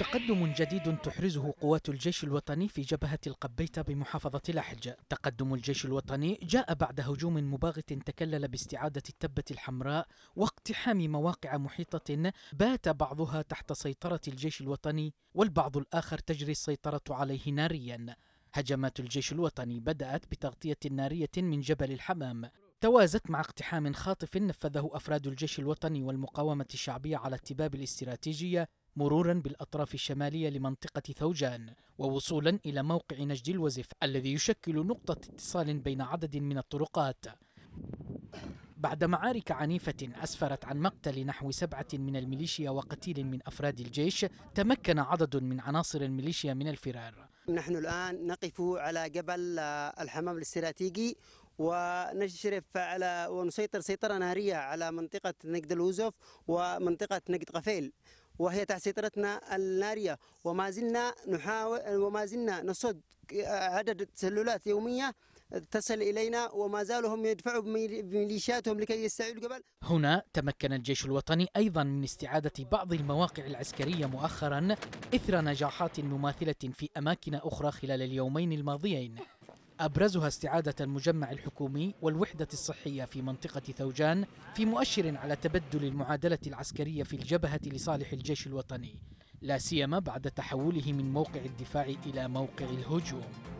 تقدم جديد تحرزه قوات الجيش الوطني في جبهة القبيتة بمحافظة لحج تقدم الجيش الوطني جاء بعد هجوم مباغت تكلل باستعادة التبة الحمراء واقتحام مواقع محيطة بات بعضها تحت سيطرة الجيش الوطني والبعض الآخر تجري السيطرة عليه ناريا هجمات الجيش الوطني بدأت بتغطية نارية من جبل الحمام توازت مع اقتحام خاطف نفذه أفراد الجيش الوطني والمقاومة الشعبية على التباب الاستراتيجية مرورا بالأطراف الشمالية لمنطقة ثوجان ووصولا إلى موقع نجد الوزف الذي يشكل نقطة اتصال بين عدد من الطرقات بعد معارك عنيفة أسفرت عن مقتل نحو سبعة من الميليشيا وقتيل من أفراد الجيش تمكن عدد من عناصر الميليشيا من الفرار نحن الآن نقف على جبل آه، الحمام الاستراتيجي ونشرف على ونسيطر سيطرة نارية على منطقة نجد الوزف ومنطقة نجد قفيل وهي تحت سيطرتنا النارية وما زلنا نحاول وما زلنا نصد عدد تسللات يومية تصل إلينا وما زالوا هم يدفعوا بميليشياتهم لكي يستعيدوا الجبل هنا تمكن الجيش الوطني أيضا من استعادة بعض المواقع العسكرية مؤخرا إثر نجاحات مماثلة في أماكن أخرى خلال اليومين الماضيين أبرزها استعادة المجمع الحكومي والوحدة الصحية في منطقة ثوجان في مؤشر على تبدل المعادلة العسكرية في الجبهة لصالح الجيش الوطني لا سيما بعد تحوله من موقع الدفاع إلى موقع الهجوم